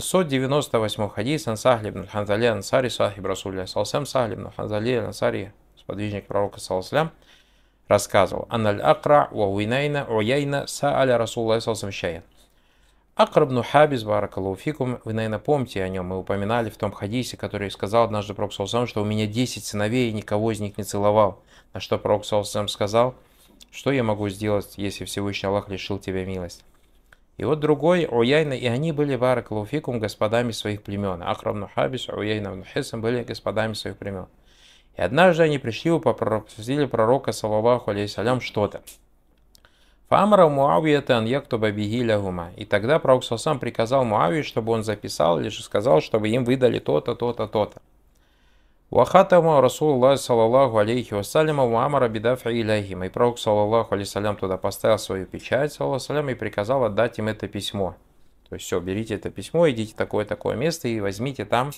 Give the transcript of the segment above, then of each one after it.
698 хадис Ансахли на Ханзали Ансари Сахиб Расуля Салсам Сахли ибн Ханзали Ансари, сподвижник пророка Саласлям, рассказывал ан «Аналь Акра, винайна Уяйна, Сааля Расулла Салсам Шаян». Акр ибн Хабиз, Баракалуфикум, вы, наверное, помните о нем, мы упоминали в том хадисе, который сказал однажды Пророк Салсам, что у меня 10 сыновей, и никого из них не целовал. На что Пророк Салсам сказал, что я могу сделать, если Всевышний Аллах лишил тебя милость и вот другой Уяйна, и они были Баракалуфикум господами своих племен. Ахрам Хабис, Уяйна Нухисам были господами своих племен. И однажды они пришли и попросили пророка, саллаллаху алейсалям, что-то. Фамара Муавиятан яктуба бигиляхума. И тогда пророк сам приказал Муавии, чтобы он записал, лишь сказал, чтобы им выдали то-то, то-то, то-то. Вахатама Расулла саллаллаху алейхи вассаляма Муамара бидафа иляхим. И пророк саллаллаху алейсалям туда поставил свою печать, саллаллаху и приказал отдать им это письмо. То есть все, берите это письмо, идите такое-такое место и возьмите там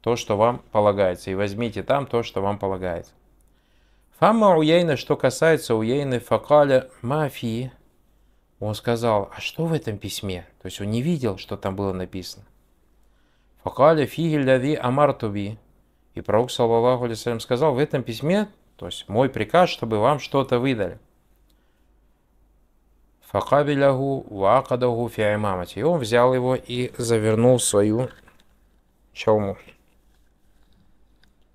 то, что вам полагается. И возьмите там то, что вам полагается. Фама Уейна, что касается Уейны Факаля Мафии, он сказал, а что в этом письме? То есть он не видел, что там было написано. Факаля фиги амартуби. И пророк, саллаллаху алейсалям, сказал в этом письме, то есть мой приказ, чтобы вам что-то выдали. Факабилягу ваакадаху фиаймамати. И он взял его и завернул свою чалму.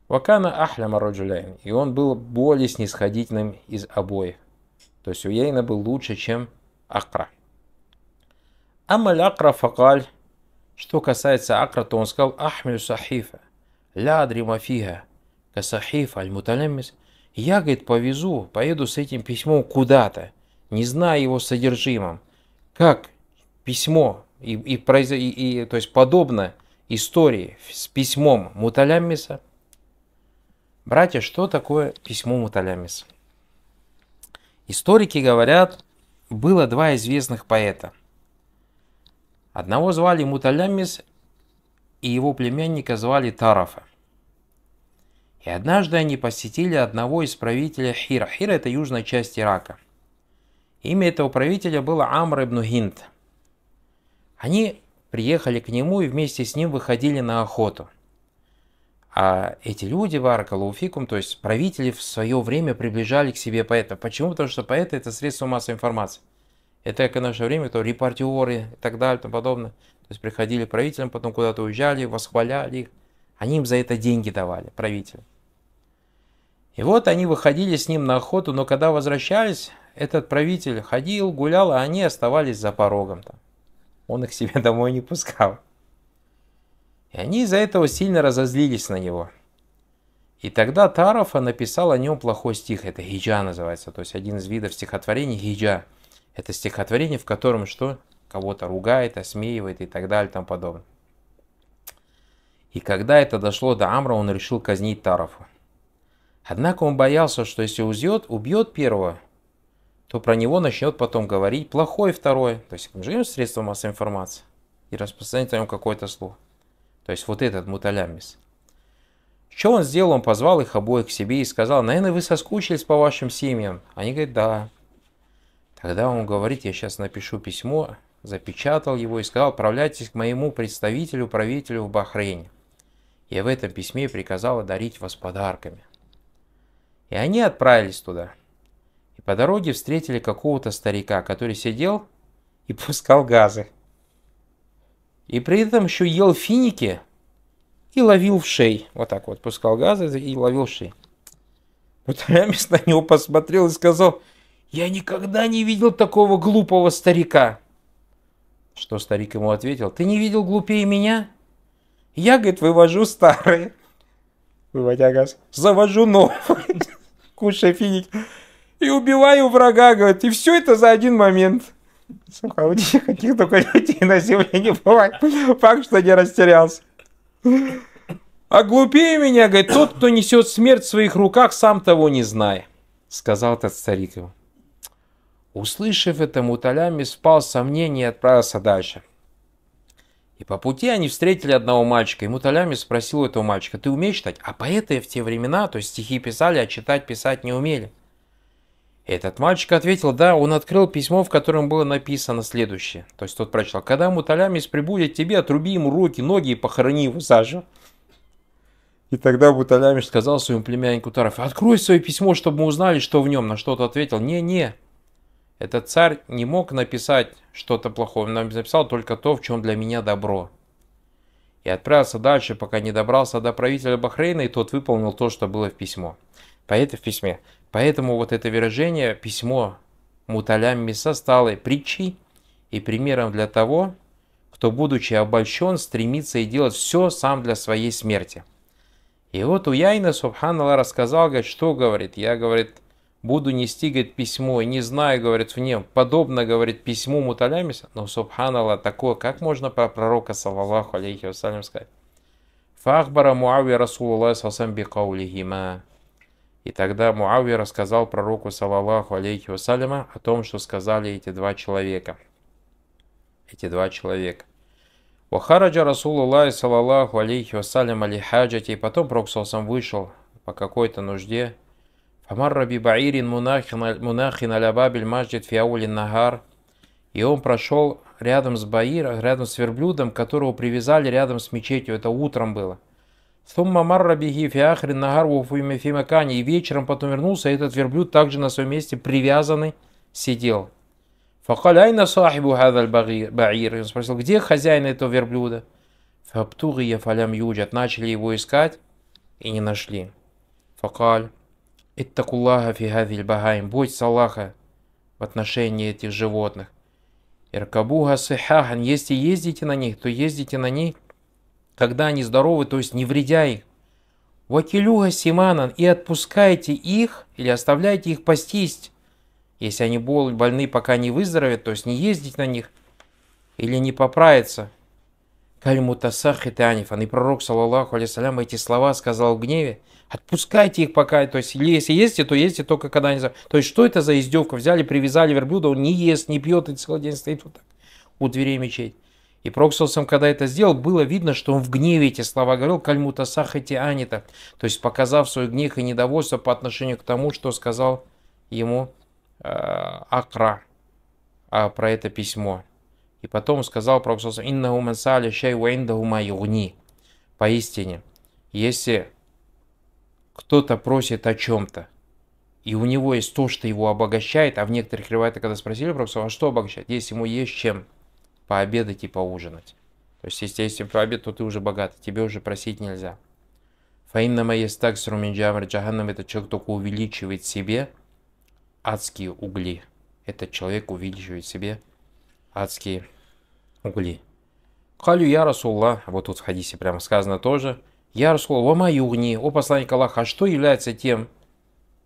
Вакана ахляма раджуляйн. И он был более снисходительным из обоих. То есть у Уяйна был лучше, чем Акра. Амаль Акра факаль. Что касается Акра, то он сказал Ахмель Сахифа ля адрима фига, касахиф аль-муталямис, я, говорит, повезу, поеду с этим письмом куда-то, не зная его содержимом. Как письмо и, и, и, и то есть подобно истории с письмом Муталямиса. Братья, что такое письмо Муталямиса? Историки говорят, было два известных поэта. Одного звали Муталямис, и его племянника звали Тарафа. И однажды они посетили одного из правителей Хира. Хира – это южная часть Ирака. Имя этого правителя было Амр ибн Гинд. Они приехали к нему и вместе с ним выходили на охоту. А эти люди, Варакалауфикум, то есть правители в свое время приближали к себе поэта. Почему? Потому что поэты – это средство массовой информации. Это как в наше время, то репортеры и так далее, и тому подобное. То есть приходили правителям, потом куда-то уезжали, восхваляли их. Они им за это деньги давали, правителям. И вот они выходили с ним на охоту, но когда возвращались, этот правитель ходил, гулял, а они оставались за порогом там. Он их себе домой не пускал. И они из-за этого сильно разозлились на него. И тогда Тарафа написал о нем плохой стих, это хиджа называется, то есть один из видов стихотворений хиджа. Это стихотворение, в котором что? Кого-то ругает, осмеивает и так далее и тому подобное. И когда это дошло до Амра, он решил казнить Тарафа. Однако он боялся, что если узьет, убьет первого, то про него начнет потом говорить плохое второе. То есть мы живем средства массовой информации и распространить о нем какой-то слух. То есть вот этот муталямис. Что он сделал? Он позвал их обоих к себе и сказал, наверное, вы соскучились по вашим семьям. Они говорят, да. Тогда он говорит, я сейчас напишу письмо, запечатал его и сказал, отправляйтесь к моему представителю, правителю в Бахрейне и в этом письме приказала дарить вас подарками. И они отправились туда. И по дороге встретили какого-то старика, который сидел и пускал газы. И при этом еще ел финики и ловил в шей. Вот так вот, пускал газы и ловил в шей. Вот Рамис на него посмотрел и сказал, «Я никогда не видел такого глупого старика!» Что старик ему ответил, «Ты не видел глупее меня?» Я, говорит, вывожу старые. Выводя газ. Завожу новые. Кушай финик И убиваю врага, говорит. И все это за один момент. Сука, у них каких только людей на земле не бывает. Факт, что не растерялся. А глупее меня, говорит, тот, кто несет смерть в своих руках, сам того не зная, сказал этот старик ему. Услышав это, Муталями спал в и отправился дальше. И по пути они встретили одного мальчика, и Муталями спросил этого мальчика, ты умеешь читать? А поэты в те времена, то есть стихи писали, а читать писать не умели. Этот мальчик ответил, да, он открыл письмо, в котором было написано следующее. То есть тот прочитал, когда Муталямис прибудет тебе, отруби ему руки, ноги и похорони его заживо. И тогда Муталямиш сказал своему племяннику Таров, открой свое письмо, чтобы мы узнали, что в нем. На что-то ответил, не-не, этот царь не мог написать что-то плохое, он написал только то, в чем для меня добро. И отправился дальше, пока не добрался до правителя Бахрейна, и тот выполнил то, что было в письмо. Поэты в письме. Поэтому вот это выражение «письмо муталям Миса» стало притчей и примером для того, кто, будучи обольщен, стремится и делать все сам для своей смерти. И вот у Яйна, субханалла, рассказал, говорит, что, говорит, я, говорит, буду нести, говорит, письмо, и не знаю, говорит, в нем, подобно, говорит, письму муталямиса, но, субханалла, такое, как можно про пророка, саллаллаху алейхи вассалям, сказать? Фахбара Муави Расулуллах сасам бикаулихима. И тогда Муави рассказал пророку, саллаллаху алейхи вассаляма, о том, что сказали эти два человека. Эти два человека. Вахараджа Расулуллах, саллаллаху алейхи вассалям, алихаджати. И потом пророк, саллаллаху вышел по какой-то нужде, Фамарра бибаирин мунахин алябабель маждит фиаулин нагар. И он прошел рядом с Баир, рядом с верблюдом, которого привязали рядом с мечетью. Это утром было. Сумма марра беги фиахрин нагар фимакани. И вечером потом вернулся, и этот верблюд также на своем месте привязанный сидел. Факаляйна сахибу хадаль баир. Он спросил, где хозяин этого верблюда? Фаптуги я фалям юджат. Начали его искать и не нашли. Факаль. Иттакуллаха фи хазиль багаим, бойтесь Аллаха в отношении этих животных. Иркабуга сыхахан, если ездите на них, то ездите на них, когда они здоровы, то есть не вредя их. Вакилюха симанан, и отпускайте их или оставляйте их пастись, если они больны, пока не выздоровеют, то есть не ездить на них или не поправиться. Калимутасах и Танифан. И пророк, саллаллаху алейсалям, эти слова сказал в гневе. Отпускайте их пока, то есть если есть, то есть только когда они... То есть что это за издевка? Взяли, привязали верблюда, он не ест, не пьет, и целый день стоит вот так у дверей мечети. И Проксусом, когда это сделал, было видно, что он в гневе эти слова говорил, кальмута сахати анита, то есть показав свой гнев и недовольство по отношению к тому, что сказал ему э, Акра э, про это письмо. И потом сказал Пророк «Инна умансали шей уэнда югни». Поистине, если кто-то просит о чем-то, и у него есть то, что его обогащает, а в некоторых ревайтах, когда спросили Пророк а что обогащает, если ему есть чем пообедать и поужинать. То есть, если есть обед, то ты уже богат, тебе уже просить нельзя. Фаинна маестак сруминджамр джаханнам – это человек, только увеличивает себе адские угли. Этот человек увеличивает себе адские угли. Калю я Расулла, вот тут в хадисе прямо сказано тоже, я Расулла, вама югни, о посланник Аллаха, а что является тем,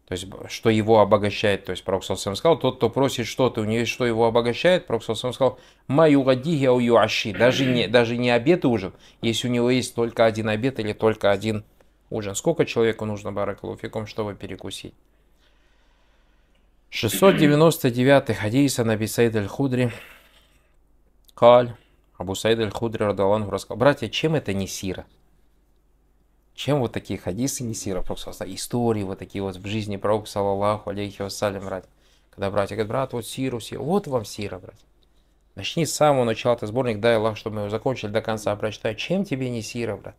то есть, что его обогащает, то есть, Пророк Саусам сказал, тот, кто просит что-то, у него что его обогащает, Пророк Саусам сказал, маю гадиги ау юаши, даже не, даже не обед и ужин, если у него есть только один обед или только один ужин. Сколько человеку нужно, баракалуфикум, чтобы перекусить? 699 хадис Анаби Сайд аль-Худри, Каль, Абу Саид Аль-Худри Радаланху рассказал, братья, чем это не сира? Чем вот такие хадисы не сира? Просто истории вот такие вот в жизни пророка, Саллаху алейхи вассалям, братья. Когда братья говорят, брат, вот сиру, сиру, вот вам сира, братья. Начни с самого начала ты сборник, дай Аллах, чтобы мы его закончили до конца прочитать. Чем тебе не сира, брат?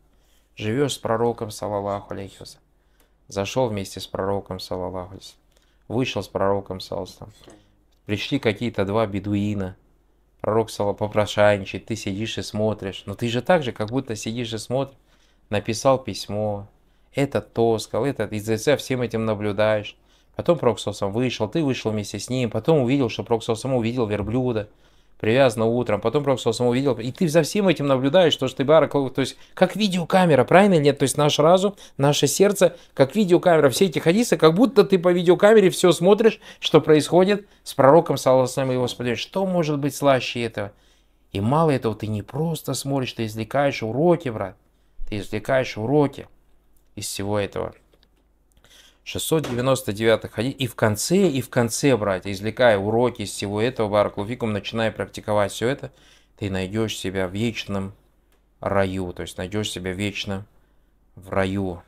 Живешь с пророком, саллаллаху алейхи вассалям. Зашел вместе с пророком, саллаллаху алейхи Вышел с пророком, саллаллаху Пришли какие-то два бедуина, Роксола попрошайничает, ты сидишь и смотришь. Но ты же так же, как будто сидишь и смотришь. Написал письмо, это то сказал, этот из за всем этим наблюдаешь. Потом Проксосом вышел, ты вышел вместе с ним, потом увидел, что Проксосом увидел верблюда привязано утром, потом просто сам увидел, и ты за всем этим наблюдаешь, то, что ты бар, то есть как видеокамера, правильно или нет? То есть наш разум, наше сердце, как видеокамера, все эти хадисы, как будто ты по видеокамере все смотришь, что происходит с пророком, салласам и его сподобием. Что может быть слаще этого? И мало этого, ты не просто смотришь, ты извлекаешь уроки, брат, ты извлекаешь уроки из всего этого. 699 ходить и в конце, и в конце брать, извлекая уроки из всего этого, Баракулуфикум, начиная практиковать все это, ты найдешь себя в вечном раю, то есть найдешь себя вечно в раю.